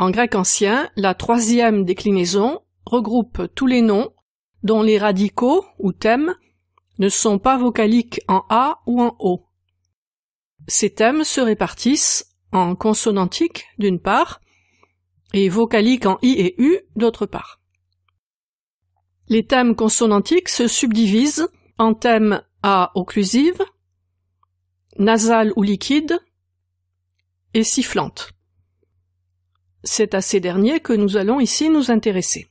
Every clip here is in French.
En grec ancien, la troisième déclinaison regroupe tous les noms dont les radicaux ou thèmes ne sont pas vocaliques en A ou en O. Ces thèmes se répartissent en consonantiques d'une part et vocaliques en I et U d'autre part. Les thèmes consonantiques se subdivisent en thèmes A occlusive, nasale ou liquide et sifflante. C'est à ces derniers que nous allons ici nous intéresser.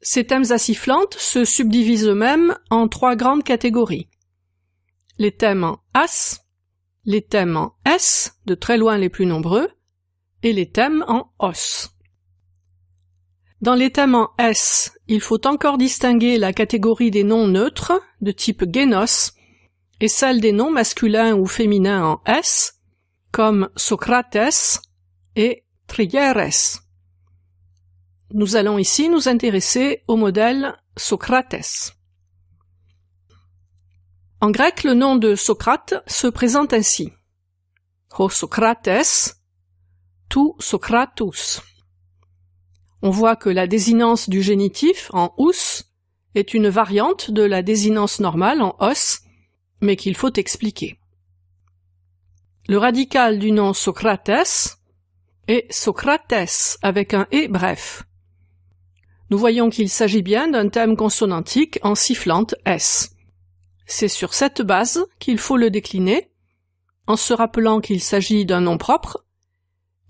Ces thèmes assifflantes se subdivisent eux-mêmes en trois grandes catégories. Les thèmes en as, les thèmes en s, de très loin les plus nombreux, et les thèmes en os. Dans les thèmes en S, il faut encore distinguer la catégorie des noms neutres, de type génos, et celle des noms masculins ou féminins en S, comme Socrates, et Nous allons ici nous intéresser au modèle Socrates. En grec, le nom de Socrate se présente ainsi. Oh Socrates, tu Socratus. On voit que la désinence du génitif en ous est une variante de la désinence normale en os, mais qu'il faut expliquer. Le radical du nom Socrates et Socrates avec un et bref. Nous voyons qu'il s'agit bien d'un thème consonantique en sifflante S. C'est sur cette base qu'il faut le décliner, en se rappelant qu'il s'agit d'un nom propre,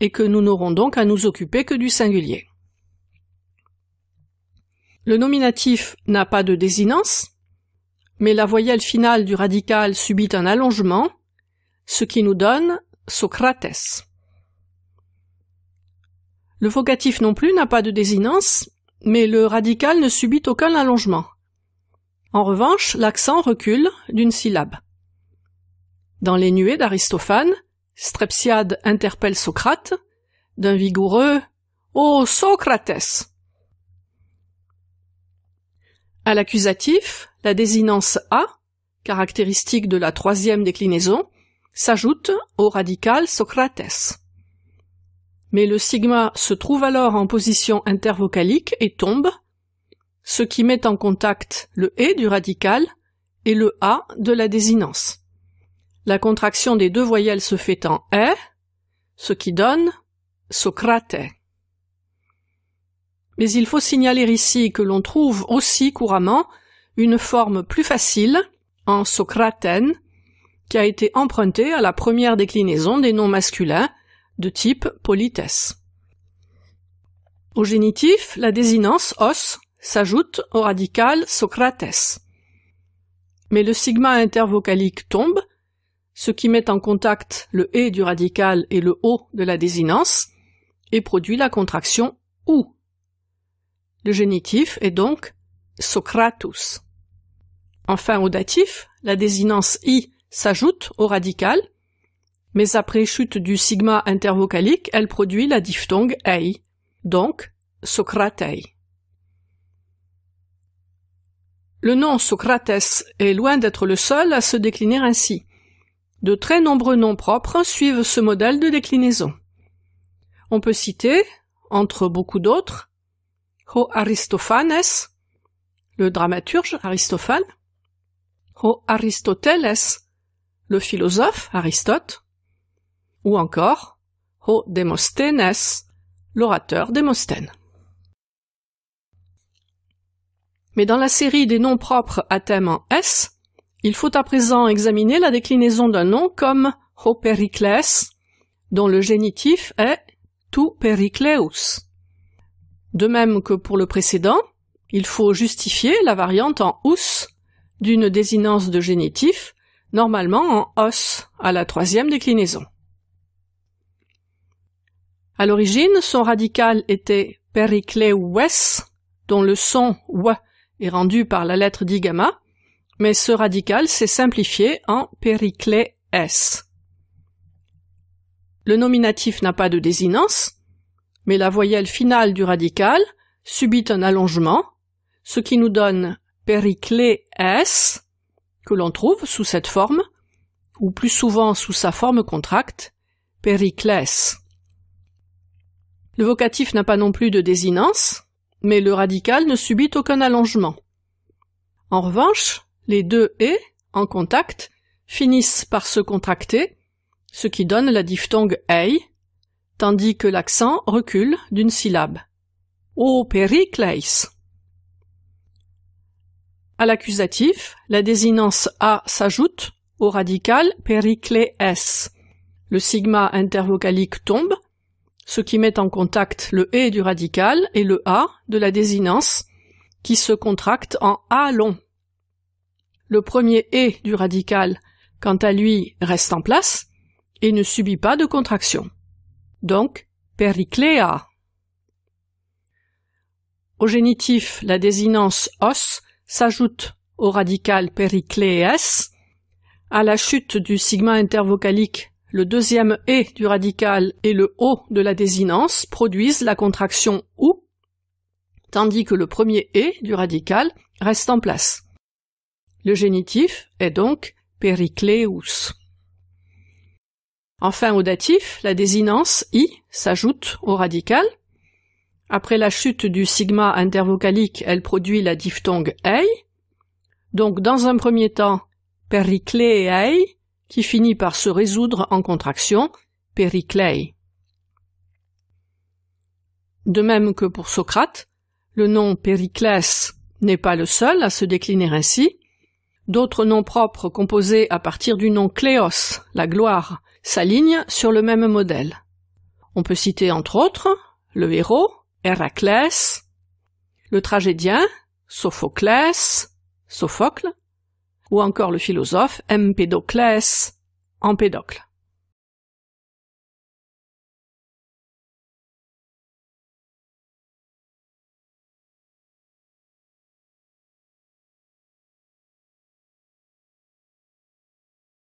et que nous n'aurons donc à nous occuper que du singulier. Le nominatif n'a pas de désinence, mais la voyelle finale du radical subit un allongement, ce qui nous donne Socrates. Le vocatif non plus n'a pas de désinence, mais le radical ne subit aucun allongement. En revanche, l'accent recule d'une syllabe. Dans les nuées d'Aristophane, Strepsiade interpelle Socrate d'un vigoureux Ô oh, Socrates! À l'accusatif, la désinence a, caractéristique de la troisième déclinaison, s'ajoute au radical Socrates mais le sigma se trouve alors en position intervocalique et tombe, ce qui met en contact le E du radical et le A de la désinence. La contraction des deux voyelles se fait en E, ce qui donne Socrate. Mais il faut signaler ici que l'on trouve aussi couramment une forme plus facile en Socraten », qui a été empruntée à la première déclinaison des noms masculins de type politesse. Au génitif, la désinence os s'ajoute au radical Socrates. Mais le sigma intervocalique tombe, ce qui met en contact le e » du radical et le o de la désinence, et produit la contraction ou. Le génitif est donc Socratus. Enfin, au datif, la désinence i s'ajoute au radical, mais après chute du sigma intervocalique, elle produit la diphtongue ei. Donc, Socratei. Le nom Socrates est loin d'être le seul à se décliner ainsi. De très nombreux noms propres suivent ce modèle de déclinaison. On peut citer, entre beaucoup d'autres, Ho Aristophanes, le dramaturge Aristophane, Ho Aristoteles, le philosophe Aristote, ou encore ho demosthenes, l'orateur démostène. Mais dans la série des noms propres à thème en S, il faut à présent examiner la déclinaison d'un nom comme ho pericles », dont le génitif est tu pericleus ». De même que pour le précédent, il faut justifier la variante en ous d'une désinence de génitif, normalement en os à la troisième déclinaison. À l'origine, son radical était s, dont le son w est rendu par la lettre gamma mais ce radical s'est simplifié en périclé s. Le nominatif n'a pas de désinence, mais la voyelle finale du radical subit un allongement, ce qui nous donne périclé s, que l'on trouve sous cette forme, ou plus souvent sous sa forme contracte, périclès. Le vocatif n'a pas non plus de désinence, mais le radical ne subit aucun allongement. En revanche, les deux et, en contact, finissent par se contracter, ce qui donne la diphtongue ei, tandis que l'accent recule d'une syllabe. O Périclès. À l'accusatif, la désinence a s'ajoute au radical s. Le sigma intervocalique tombe, ce qui met en contact le E du radical et le A de la désinence, qui se contracte en A long. Le premier E du radical, quant à lui, reste en place et ne subit pas de contraction. Donc, péricléa. Au génitif, la désinence os s'ajoute au radical péricléès, à la chute du sigma intervocalique le deuxième E du radical et le O de la désinence produisent la contraction OU, tandis que le premier E du radical reste en place. Le génitif est donc Péricléus. Enfin, au datif, la désinence I s'ajoute au radical. Après la chute du sigma intervocalique, elle produit la diphtongue EI. Donc, dans un premier temps, périclé qui finit par se résoudre en contraction Périclé. De même que pour Socrate, le nom Périclès n'est pas le seul à se décliner ainsi. D'autres noms propres composés à partir du nom Cléos, la gloire, s'alignent sur le même modèle. On peut citer entre autres le héros, Héraclès, le tragédien, Sophoclès, Sophocle, ou encore le philosophe Empédocles, Empédocle.